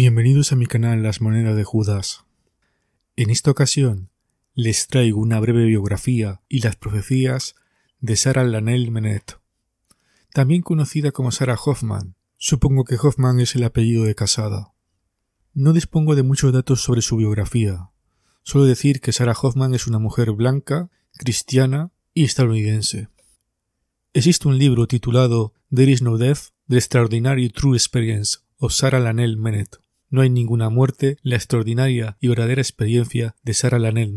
Bienvenidos a mi canal Las Monedas de Judas. En esta ocasión les traigo una breve biografía y las profecías de Sarah Lanell Menet, también conocida como Sarah Hoffman. Supongo que Hoffman es el apellido de casada. No dispongo de muchos datos sobre su biografía, solo decir que Sarah Hoffman es una mujer blanca, cristiana y estadounidense. Existe un libro titulado There is no death, The Extraordinary True Experience of Sarah Lanel Menet, no hay ninguna muerte, la extraordinaria y verdadera experiencia de Sara Lanel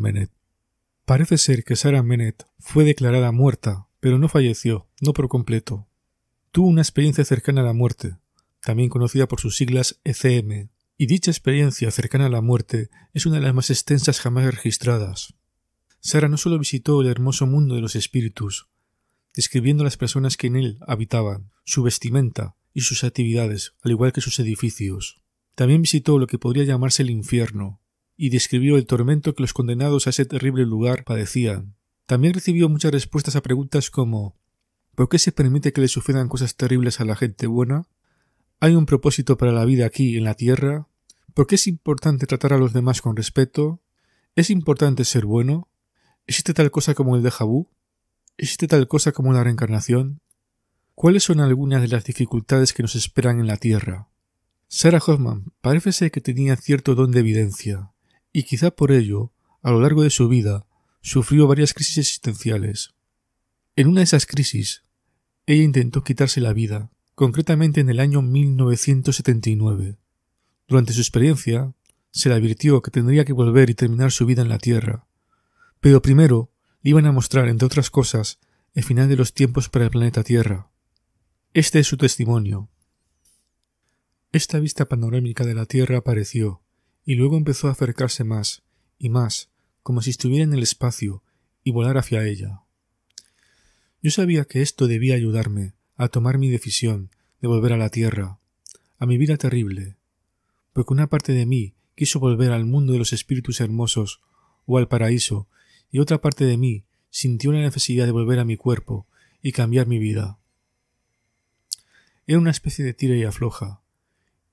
Parece ser que Sara Mennet fue declarada muerta, pero no falleció, no por completo. Tuvo una experiencia cercana a la muerte, también conocida por sus siglas ECM, y dicha experiencia cercana a la muerte es una de las más extensas jamás registradas. Sara no solo visitó el hermoso mundo de los espíritus, describiendo las personas que en él habitaban, su vestimenta y sus actividades, al igual que sus edificios, también visitó lo que podría llamarse el infierno, y describió el tormento que los condenados a ese terrible lugar padecían. También recibió muchas respuestas a preguntas como ¿Por qué se permite que le sucedan cosas terribles a la gente buena? ¿Hay un propósito para la vida aquí en la Tierra? ¿Por qué es importante tratar a los demás con respeto? ¿Es importante ser bueno? ¿Existe tal cosa como el de vu? ¿Existe tal cosa como la reencarnación? ¿Cuáles son algunas de las dificultades que nos esperan en la Tierra? Sarah Hoffman parece que tenía cierto don de evidencia, y quizá por ello, a lo largo de su vida, sufrió varias crisis existenciales. En una de esas crisis, ella intentó quitarse la vida, concretamente en el año 1979. Durante su experiencia, se le advirtió que tendría que volver y terminar su vida en la Tierra, pero primero le iban a mostrar, entre otras cosas, el final de los tiempos para el planeta Tierra. Este es su testimonio. Esta vista panorámica de la Tierra apareció, y luego empezó a acercarse más, y más, como si estuviera en el espacio, y volar hacia ella. Yo sabía que esto debía ayudarme a tomar mi decisión de volver a la Tierra, a mi vida terrible, porque una parte de mí quiso volver al mundo de los espíritus hermosos o al paraíso, y otra parte de mí sintió la necesidad de volver a mi cuerpo y cambiar mi vida. Era una especie de tira y afloja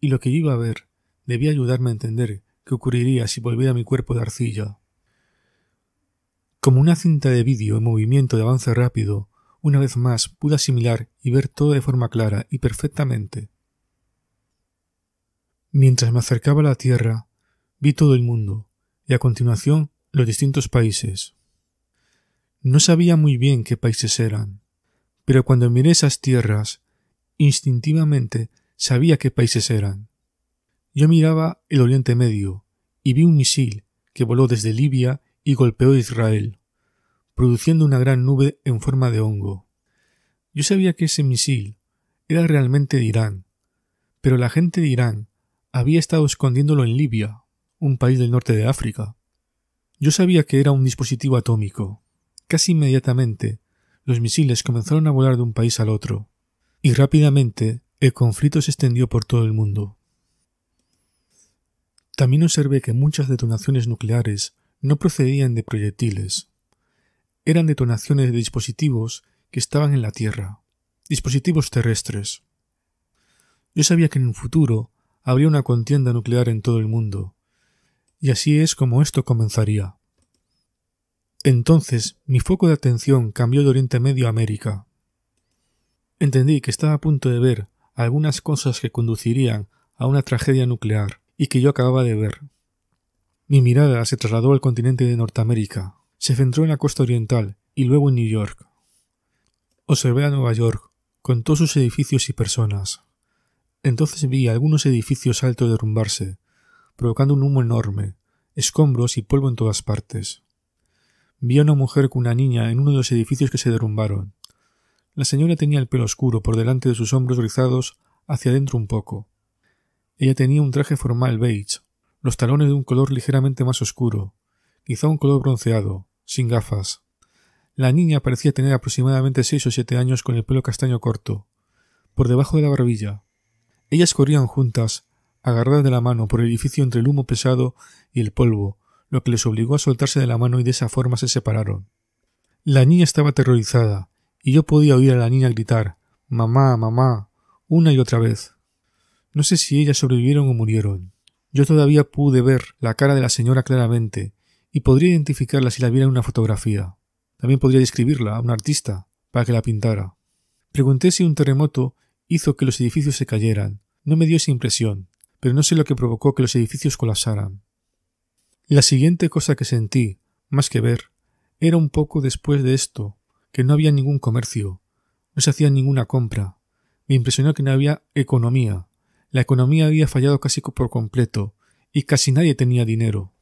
y lo que iba a ver debía ayudarme a entender qué ocurriría si volviera mi cuerpo de arcilla. Como una cinta de vídeo en movimiento de avance rápido, una vez más pude asimilar y ver todo de forma clara y perfectamente. Mientras me acercaba a la Tierra, vi todo el mundo, y a continuación los distintos países. No sabía muy bien qué países eran, pero cuando miré esas tierras, instintivamente sabía qué países eran. Yo miraba el Oriente Medio y vi un misil que voló desde Libia y golpeó a Israel, produciendo una gran nube en forma de hongo. Yo sabía que ese misil era realmente de Irán, pero la gente de Irán había estado escondiéndolo en Libia, un país del norte de África. Yo sabía que era un dispositivo atómico. Casi inmediatamente, los misiles comenzaron a volar de un país al otro, y rápidamente el conflicto se extendió por todo el mundo. También observé que muchas detonaciones nucleares no procedían de proyectiles. Eran detonaciones de dispositivos que estaban en la Tierra, dispositivos terrestres. Yo sabía que en un futuro habría una contienda nuclear en todo el mundo, y así es como esto comenzaría. Entonces mi foco de atención cambió de Oriente Medio a América. Entendí que estaba a punto de ver algunas cosas que conducirían a una tragedia nuclear y que yo acababa de ver. Mi mirada se trasladó al continente de Norteamérica, se centró en la costa oriental y luego en New York. Observé a Nueva York, con todos sus edificios y personas. Entonces vi algunos edificios altos derrumbarse, provocando un humo enorme, escombros y polvo en todas partes. Vi a una mujer con una niña en uno de los edificios que se derrumbaron. La señora tenía el pelo oscuro por delante de sus hombros rizados hacia adentro un poco. Ella tenía un traje formal beige, los talones de un color ligeramente más oscuro, quizá un color bronceado, sin gafas. La niña parecía tener aproximadamente seis o siete años con el pelo castaño corto, por debajo de la barbilla. Ellas corrían juntas, agarradas de la mano por el edificio entre el humo pesado y el polvo, lo que les obligó a soltarse de la mano y de esa forma se separaron. La niña estaba aterrorizada, y yo podía oír a la niña gritar Mamá, mamá, una y otra vez. No sé si ellas sobrevivieron o murieron. Yo todavía pude ver la cara de la señora claramente, y podría identificarla si la viera en una fotografía. También podría describirla a un artista, para que la pintara. Pregunté si un terremoto hizo que los edificios se cayeran. No me dio esa impresión, pero no sé lo que provocó que los edificios colapsaran. La siguiente cosa que sentí, más que ver, era un poco después de esto, que no había ningún comercio, no se hacía ninguna compra. Me impresionó que no había economía. La economía había fallado casi por completo, y casi nadie tenía dinero.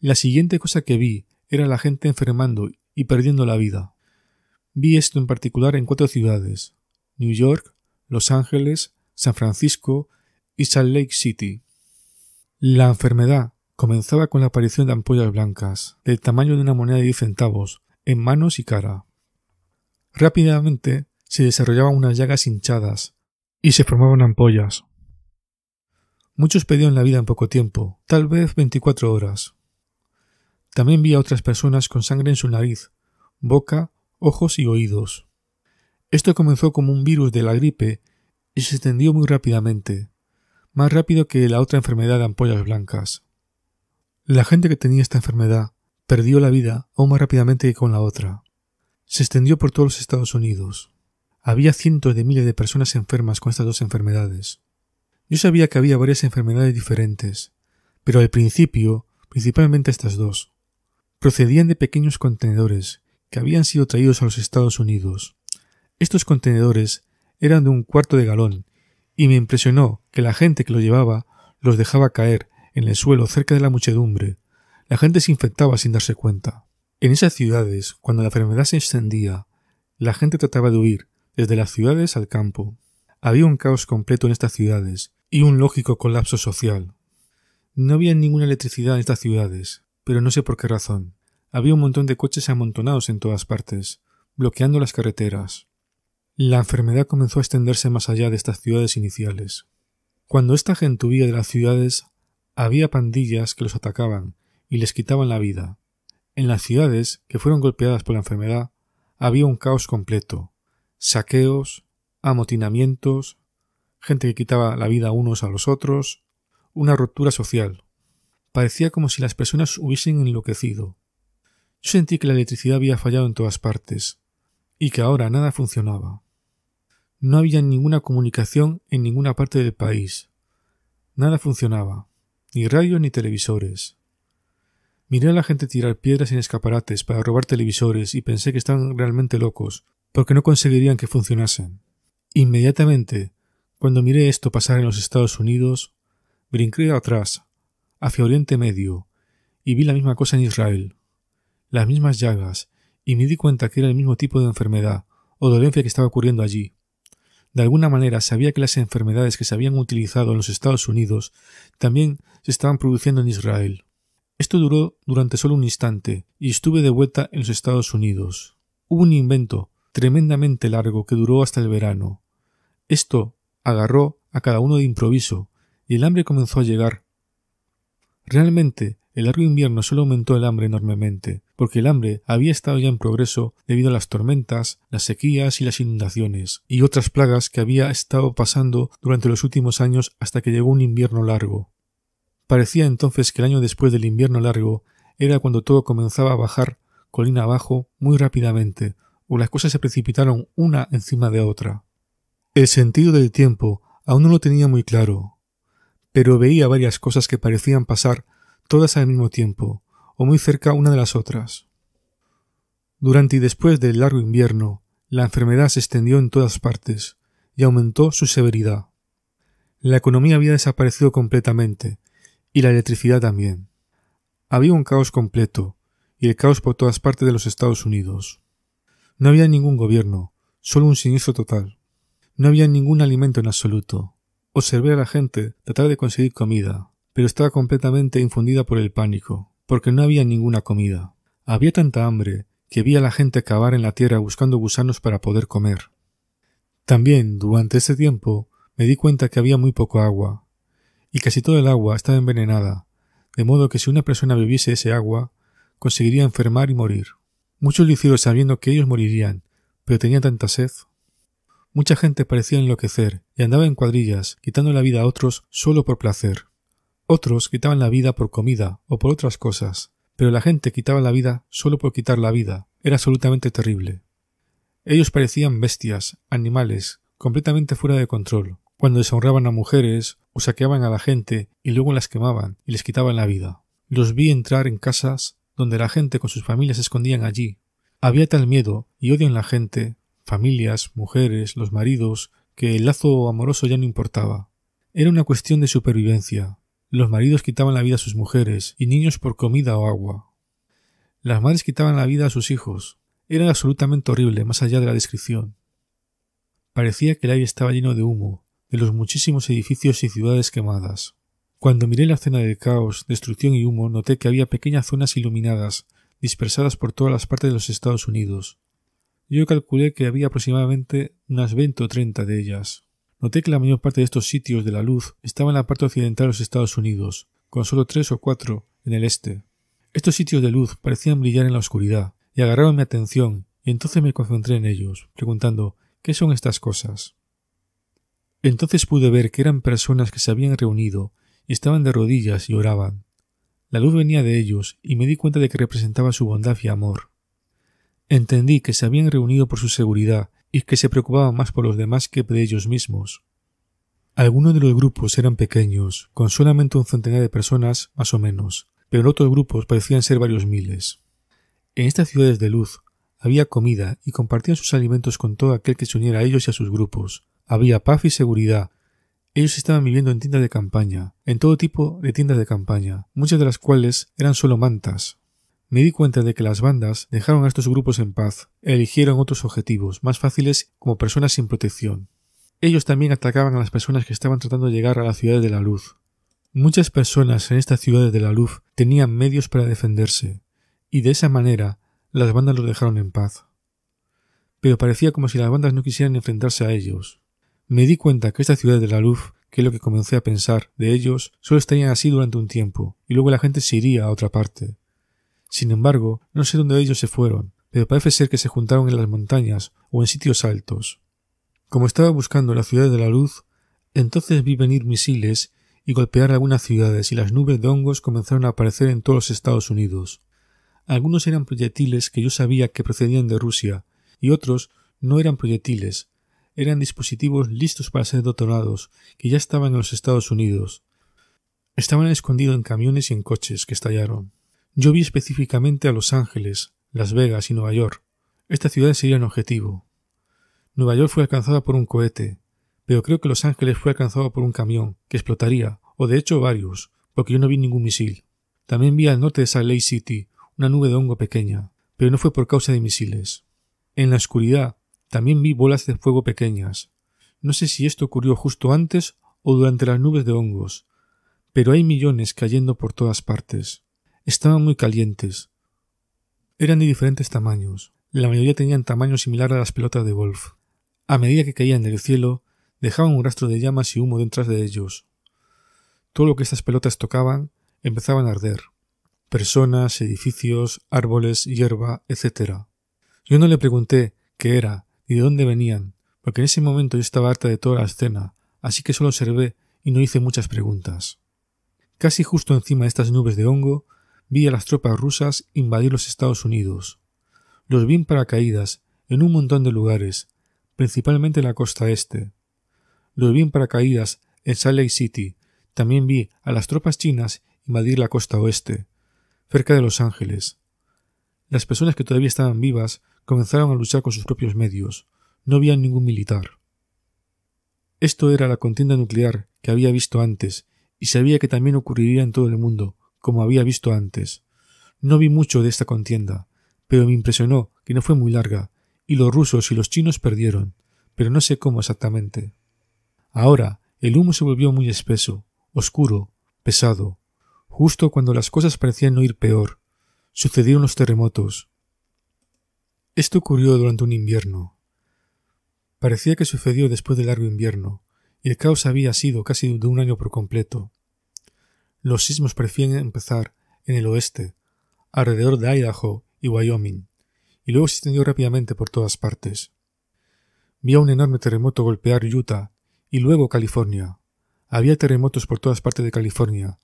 La siguiente cosa que vi era la gente enfermando y perdiendo la vida. Vi esto en particular en cuatro ciudades, New York, Los Ángeles, San Francisco y Salt Lake City. La enfermedad comenzaba con la aparición de ampollas blancas, del tamaño de una moneda de diez centavos, en manos y cara. Rápidamente se desarrollaban unas llagas hinchadas y se formaban ampollas. Muchos perdieron la vida en poco tiempo, tal vez 24 horas. También vi a otras personas con sangre en su nariz, boca, ojos y oídos. Esto comenzó como un virus de la gripe y se extendió muy rápidamente, más rápido que la otra enfermedad de ampollas blancas. La gente que tenía esta enfermedad perdió la vida aún más rápidamente que con la otra se extendió por todos los Estados Unidos. Había cientos de miles de personas enfermas con estas dos enfermedades. Yo sabía que había varias enfermedades diferentes, pero al principio, principalmente estas dos, procedían de pequeños contenedores que habían sido traídos a los Estados Unidos. Estos contenedores eran de un cuarto de galón, y me impresionó que la gente que los llevaba los dejaba caer en el suelo cerca de la muchedumbre. La gente se infectaba sin darse cuenta. En esas ciudades, cuando la enfermedad se extendía, la gente trataba de huir desde las ciudades al campo. Había un caos completo en estas ciudades y un lógico colapso social. No había ninguna electricidad en estas ciudades, pero no sé por qué razón. Había un montón de coches amontonados en todas partes, bloqueando las carreteras. La enfermedad comenzó a extenderse más allá de estas ciudades iniciales. Cuando esta gente huía de las ciudades, había pandillas que los atacaban y les quitaban la vida. En las ciudades que fueron golpeadas por la enfermedad había un caos completo, saqueos, amotinamientos, gente que quitaba la vida unos a los otros, una ruptura social. Parecía como si las personas hubiesen enloquecido. Yo sentí que la electricidad había fallado en todas partes, y que ahora nada funcionaba. No había ninguna comunicación en ninguna parte del país. Nada funcionaba, ni radio ni televisores. Miré a la gente tirar piedras en escaparates para robar televisores y pensé que estaban realmente locos, porque no conseguirían que funcionasen. Inmediatamente, cuando miré esto pasar en los Estados Unidos, brinqué atrás, hacia Oriente Medio, y vi la misma cosa en Israel, las mismas llagas, y me di cuenta que era el mismo tipo de enfermedad o dolencia que estaba ocurriendo allí. De alguna manera sabía que las enfermedades que se habían utilizado en los Estados Unidos también se estaban produciendo en Israel. Esto duró durante solo un instante y estuve de vuelta en los Estados Unidos. Hubo un invento tremendamente largo que duró hasta el verano. Esto agarró a cada uno de improviso y el hambre comenzó a llegar. Realmente, el largo invierno solo aumentó el hambre enormemente, porque el hambre había estado ya en progreso debido a las tormentas, las sequías y las inundaciones, y otras plagas que había estado pasando durante los últimos años hasta que llegó un invierno largo. Parecía entonces que el año después del invierno largo era cuando todo comenzaba a bajar colina abajo muy rápidamente, o las cosas se precipitaron una encima de otra. El sentido del tiempo aún no lo tenía muy claro, pero veía varias cosas que parecían pasar todas al mismo tiempo, o muy cerca una de las otras. Durante y después del largo invierno, la enfermedad se extendió en todas partes y aumentó su severidad. La economía había desaparecido completamente, y la electricidad también. Había un caos completo, y el caos por todas partes de los Estados Unidos. No había ningún gobierno, solo un siniestro total. No había ningún alimento en absoluto. Observé a la gente tratar de conseguir comida, pero estaba completamente infundida por el pánico, porque no había ninguna comida. Había tanta hambre que vi a la gente cavar en la tierra buscando gusanos para poder comer. También, durante ese tiempo, me di cuenta que había muy poco agua, y casi todo el agua estaba envenenada, de modo que si una persona bebiese ese agua, conseguiría enfermar y morir. Muchos lo hicieron sabiendo que ellos morirían, pero tenían tanta sed. Mucha gente parecía enloquecer y andaba en cuadrillas, quitando la vida a otros solo por placer. Otros quitaban la vida por comida o por otras cosas, pero la gente quitaba la vida solo por quitar la vida. Era absolutamente terrible. Ellos parecían bestias, animales, completamente fuera de control, cuando deshonraban a mujeres o saqueaban a la gente y luego las quemaban y les quitaban la vida. Los vi entrar en casas donde la gente con sus familias se escondían allí. Había tal miedo y odio en la gente, familias, mujeres, los maridos, que el lazo amoroso ya no importaba. Era una cuestión de supervivencia. Los maridos quitaban la vida a sus mujeres y niños por comida o agua. Las madres quitaban la vida a sus hijos. Era absolutamente horrible, más allá de la descripción. Parecía que el aire estaba lleno de humo, en los muchísimos edificios y ciudades quemadas. Cuando miré la escena de caos, destrucción y humo, noté que había pequeñas zonas iluminadas, dispersadas por todas las partes de los Estados Unidos. Yo calculé que había aproximadamente unas veinte o treinta de ellas. Noté que la mayor parte de estos sitios de la luz estaba en la parte occidental de los Estados Unidos, con solo tres o cuatro en el este. Estos sitios de luz parecían brillar en la oscuridad, y agarraron mi atención, y entonces me concentré en ellos, preguntando ¿qué son estas cosas? Entonces pude ver que eran personas que se habían reunido y estaban de rodillas y oraban. La luz venía de ellos y me di cuenta de que representaba su bondad y amor. Entendí que se habían reunido por su seguridad y que se preocupaban más por los demás que de ellos mismos. Algunos de los grupos eran pequeños, con solamente un centenar de personas, más o menos, pero otros grupos parecían ser varios miles. En estas ciudades de luz había comida y compartían sus alimentos con todo aquel que se uniera a ellos y a sus grupos, había paz y seguridad. Ellos estaban viviendo en tiendas de campaña, en todo tipo de tiendas de campaña, muchas de las cuales eran solo mantas. Me di cuenta de que las bandas dejaron a estos grupos en paz, eligieron otros objetivos más fáciles como personas sin protección. Ellos también atacaban a las personas que estaban tratando de llegar a la ciudad de la luz. Muchas personas en estas ciudades de la luz tenían medios para defenderse, y de esa manera las bandas los dejaron en paz. Pero parecía como si las bandas no quisieran enfrentarse a ellos. Me di cuenta que esta ciudad de la luz, que es lo que comencé a pensar de ellos, solo estarían así durante un tiempo, y luego la gente se iría a otra parte. Sin embargo, no sé dónde ellos se fueron, pero parece ser que se juntaron en las montañas o en sitios altos. Como estaba buscando la ciudad de la luz, entonces vi venir misiles y golpear algunas ciudades y las nubes de hongos comenzaron a aparecer en todos los Estados Unidos. Algunos eran proyectiles que yo sabía que procedían de Rusia, y otros no eran proyectiles, eran dispositivos listos para ser detonados, que ya estaban en los Estados Unidos. Estaban escondidos en camiones y en coches que estallaron. Yo vi específicamente a Los Ángeles, Las Vegas y Nueva York. Esta ciudad sería el objetivo. Nueva York fue alcanzada por un cohete, pero creo que Los Ángeles fue alcanzado por un camión, que explotaría, o de hecho varios, porque yo no vi ningún misil. También vi al norte de Salt Lake City una nube de hongo pequeña, pero no fue por causa de misiles. En la oscuridad también vi bolas de fuego pequeñas. No sé si esto ocurrió justo antes o durante las nubes de hongos, pero hay millones cayendo por todas partes. Estaban muy calientes. Eran de diferentes tamaños. La mayoría tenían tamaño similar a las pelotas de golf. A medida que caían del cielo, dejaban un rastro de llamas y humo detrás de ellos. Todo lo que estas pelotas tocaban empezaban a arder. Personas, edificios, árboles, hierba, etc. Yo no le pregunté qué era y de dónde venían, porque en ese momento yo estaba harta de toda la escena, así que solo observé y no hice muchas preguntas. Casi justo encima de estas nubes de hongo, vi a las tropas rusas invadir los Estados Unidos. Los vi en paracaídas en un montón de lugares, principalmente en la costa este. Los vi en paracaídas en Salt Lake City. También vi a las tropas chinas invadir la costa oeste, cerca de Los Ángeles. Las personas que todavía estaban vivas comenzaron a luchar con sus propios medios. No había ningún militar. Esto era la contienda nuclear que había visto antes, y sabía que también ocurriría en todo el mundo, como había visto antes. No vi mucho de esta contienda, pero me impresionó que no fue muy larga, y los rusos y los chinos perdieron, pero no sé cómo exactamente. Ahora, el humo se volvió muy espeso, oscuro, pesado, justo cuando las cosas parecían no ir peor, sucedieron los terremotos. Esto ocurrió durante un invierno. Parecía que sucedió después del largo invierno, y el caos había sido casi de un año por completo. Los sismos prefieren empezar en el oeste, alrededor de Idaho y Wyoming, y luego se extendió rápidamente por todas partes. Vi un enorme terremoto golpear Utah y luego California. Había terremotos por todas partes de California,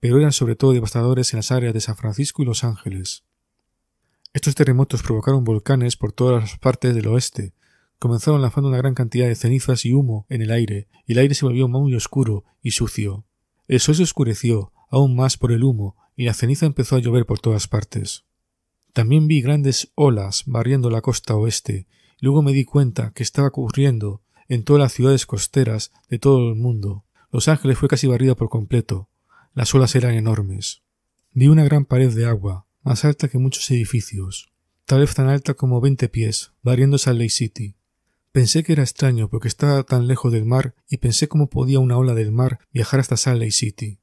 pero eran sobre todo devastadores en las áreas de San Francisco y Los Ángeles. Estos terremotos provocaron volcanes por todas las partes del oeste, comenzaron lanzando una gran cantidad de cenizas y humo en el aire, y el aire se volvió muy oscuro y sucio. El sol se oscureció, aún más por el humo, y la ceniza empezó a llover por todas partes. También vi grandes olas barriendo la costa oeste, luego me di cuenta que estaba ocurriendo en todas las ciudades costeras de todo el mundo. Los Ángeles fue casi barrida por completo. Las olas eran enormes. Vi una gran pared de agua, más alta que muchos edificios, tal vez tan alta como veinte pies, variando Salt Lake City. Pensé que era extraño porque estaba tan lejos del mar y pensé cómo podía una ola del mar viajar hasta Salt Lake City.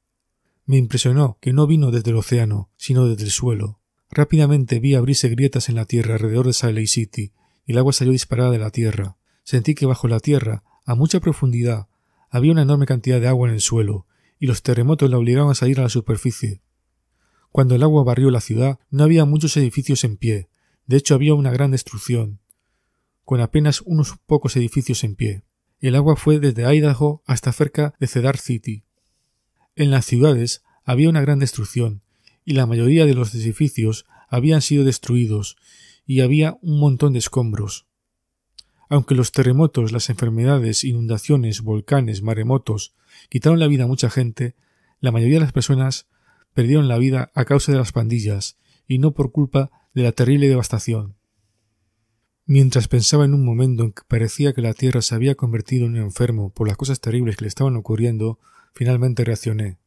Me impresionó que no vino desde el océano, sino desde el suelo. Rápidamente vi abrirse grietas en la tierra alrededor de Salt Lake City y el agua salió disparada de la tierra. Sentí que bajo la tierra, a mucha profundidad, había una enorme cantidad de agua en el suelo y los terremotos la obligaban a salir a la superficie. Cuando el agua barrió la ciudad, no había muchos edificios en pie, de hecho había una gran destrucción, con apenas unos pocos edificios en pie. El agua fue desde Idaho hasta cerca de Cedar City. En las ciudades había una gran destrucción, y la mayoría de los edificios habían sido destruidos, y había un montón de escombros. Aunque los terremotos, las enfermedades, inundaciones, volcanes, maremotos quitaron la vida a mucha gente, la mayoría de las personas perdieron la vida a causa de las pandillas y no por culpa de la terrible devastación. Mientras pensaba en un momento en que parecía que la Tierra se había convertido en un enfermo por las cosas terribles que le estaban ocurriendo, finalmente reaccioné.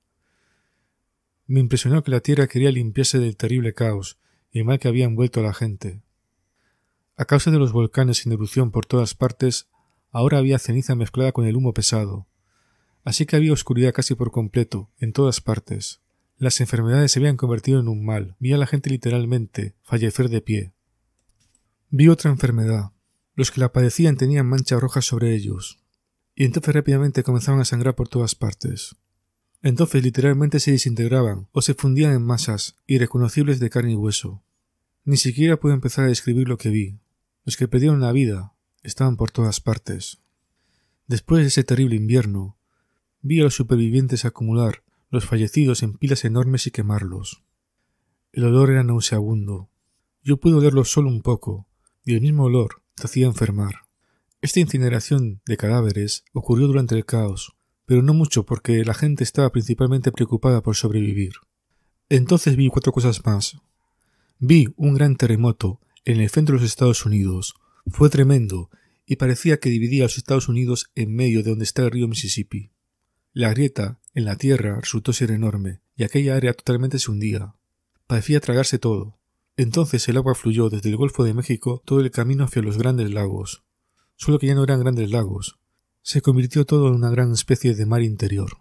Me impresionó que la Tierra quería limpiarse del terrible caos y mal que había envuelto a la gente. A causa de los volcanes sin erupción por todas partes, ahora había ceniza mezclada con el humo pesado. Así que había oscuridad casi por completo, en todas partes. Las enfermedades se habían convertido en un mal. Vi a la gente literalmente fallecer de pie. Vi otra enfermedad. Los que la padecían tenían manchas rojas sobre ellos. Y entonces rápidamente comenzaban a sangrar por todas partes. Entonces literalmente se desintegraban o se fundían en masas irreconocibles de carne y hueso. Ni siquiera puedo empezar a describir lo que vi. Los que perdieron la vida estaban por todas partes. Después de ese terrible invierno, vi a los supervivientes acumular los fallecidos en pilas enormes y quemarlos. El olor era nauseabundo. Yo pude olerlo solo un poco, y el mismo olor te hacía enfermar. Esta incineración de cadáveres ocurrió durante el caos, pero no mucho porque la gente estaba principalmente preocupada por sobrevivir. Entonces vi cuatro cosas más. Vi un gran terremoto en el centro de los Estados Unidos fue tremendo y parecía que dividía a los Estados Unidos en medio de donde está el río Mississippi. La grieta en la tierra resultó ser enorme y aquella área totalmente se hundía. Parecía tragarse todo. Entonces el agua fluyó desde el Golfo de México todo el camino hacia los grandes lagos, solo que ya no eran grandes lagos. Se convirtió todo en una gran especie de mar interior.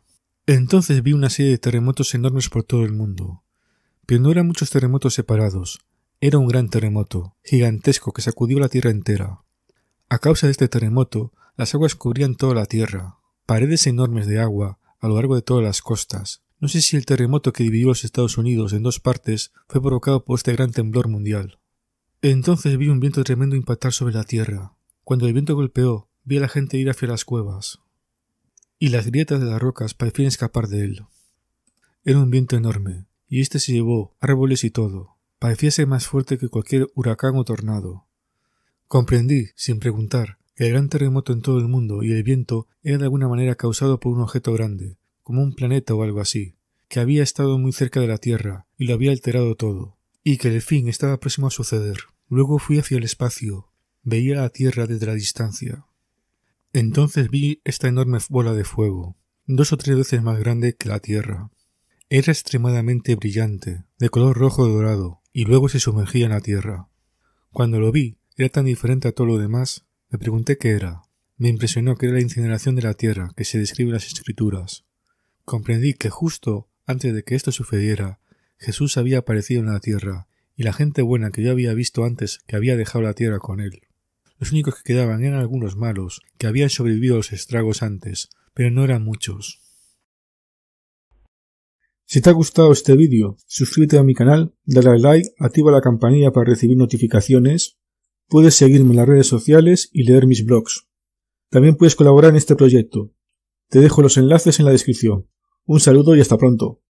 Entonces vi una serie de terremotos enormes por todo el mundo, pero no eran muchos terremotos separados, era un gran terremoto, gigantesco, que sacudió la tierra entera. A causa de este terremoto, las aguas cubrían toda la tierra, paredes enormes de agua a lo largo de todas las costas. No sé si el terremoto que dividió los Estados Unidos en dos partes fue provocado por este gran temblor mundial. Entonces vi un viento tremendo impactar sobre la tierra. Cuando el viento golpeó, vi a la gente ir hacia las cuevas. Y las grietas de las rocas parecían escapar de él. Era un viento enorme, y éste se llevó árboles y todo pareciese más fuerte que cualquier huracán o tornado. Comprendí, sin preguntar, que el gran terremoto en todo el mundo y el viento era de alguna manera causado por un objeto grande, como un planeta o algo así, que había estado muy cerca de la Tierra y lo había alterado todo, y que el fin estaba próximo a suceder. Luego fui hacia el espacio, veía la Tierra desde la distancia. Entonces vi esta enorme bola de fuego, dos o tres veces más grande que la Tierra. Era extremadamente brillante, de color rojo dorado, y luego se sumergía en la tierra. Cuando lo vi, era tan diferente a todo lo demás, me pregunté qué era. Me impresionó que era la incineración de la tierra que se describe en las escrituras. Comprendí que justo antes de que esto sucediera, Jesús había aparecido en la tierra, y la gente buena que yo había visto antes que había dejado la tierra con él. Los únicos que quedaban eran algunos malos, que habían sobrevivido a los estragos antes, pero no eran muchos. Si te ha gustado este vídeo, suscríbete a mi canal, dale like, activa la campanilla para recibir notificaciones, puedes seguirme en las redes sociales y leer mis blogs. También puedes colaborar en este proyecto. Te dejo los enlaces en la descripción. Un saludo y hasta pronto.